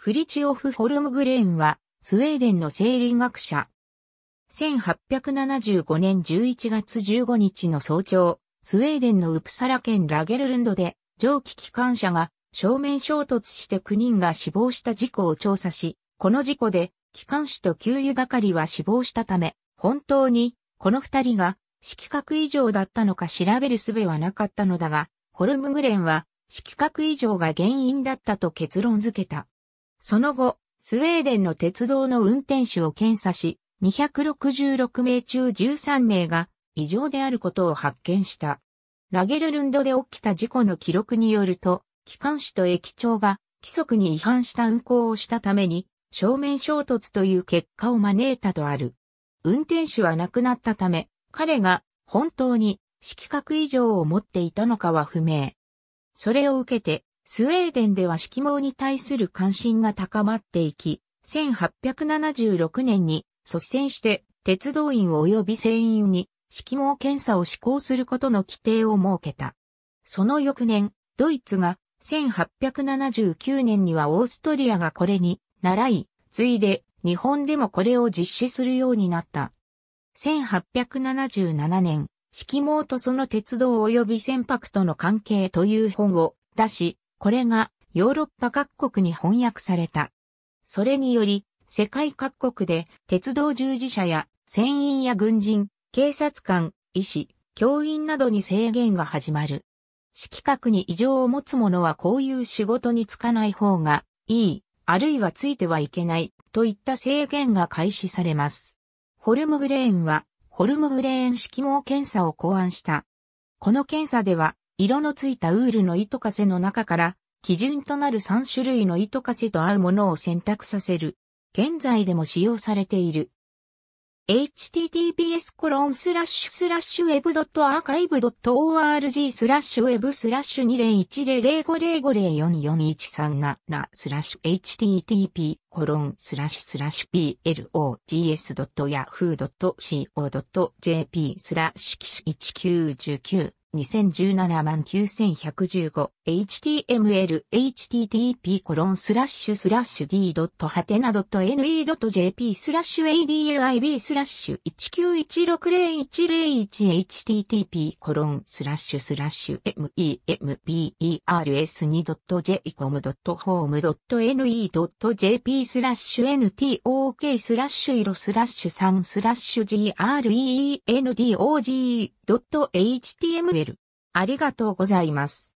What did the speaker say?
フリチオフ・ホルムグレーンは、スウェーデンの生理学者。1875年11月15日の早朝、スウェーデンのウプサラ県ラゲルルンドで、蒸気機関車が正面衝突して9人が死亡した事故を調査し、この事故で、機関士と給油係は死亡したため、本当に、この二人が、色覚異常だったのか調べる術はなかったのだが、ホルムグレンは、色覚異常が原因だったと結論付けた。その後、スウェーデンの鉄道の運転手を検査し、266名中13名が異常であることを発見した。ラゲルルンドで起きた事故の記録によると、機関士と駅長が規則に違反した運行をしたために、正面衝突という結果を招いたとある。運転手は亡くなったため、彼が本当に色覚異常を持っていたのかは不明。それを受けて、スウェーデンでは色盲に対する関心が高まっていき、1876年に率先して鉄道員及び船員に色盲検査を施行することの規定を設けた。その翌年、ドイツが1879年にはオーストリアがこれに習い、ついで日本でもこれを実施するようになった。1877年、色盲とその鉄道及び船舶との関係という本を出し、これがヨーロッパ各国に翻訳された。それにより、世界各国で鉄道従事者や船員や軍人、警察官、医師、教員などに制限が始まる。色覚に異常を持つ者はこういう仕事に就かない方がいい、あるいはついてはいけない、といった制限が開始されます。ホルムグレーンは、ホルムグレーン色盲検査を考案した。この検査では、色のついたウールの糸かせの中から、基準となる3種類の糸かせと合うものを選択させる。現在でも使用されている。https コロンスラッシュスラッシュ web.archive.org スラッシュ web スラッシュ20100505044137スラッシュ http コロンスラッシュスラッシュ p l o g s y a h o o c o j p スラッシュ1 9 1 9 2017万 9115html http コロンスラッシュスラッシュ d ドットハテナドット ne jp スラッシュ adlib スラッシュ1916010 http コロンスラッシュスラッシュ members2 ドット jcom ドット home ドット ne jp スラッシュ ntok スラッシュ色スラッシュ3スラッシュ g r e n d o g .html。ありがとうございます。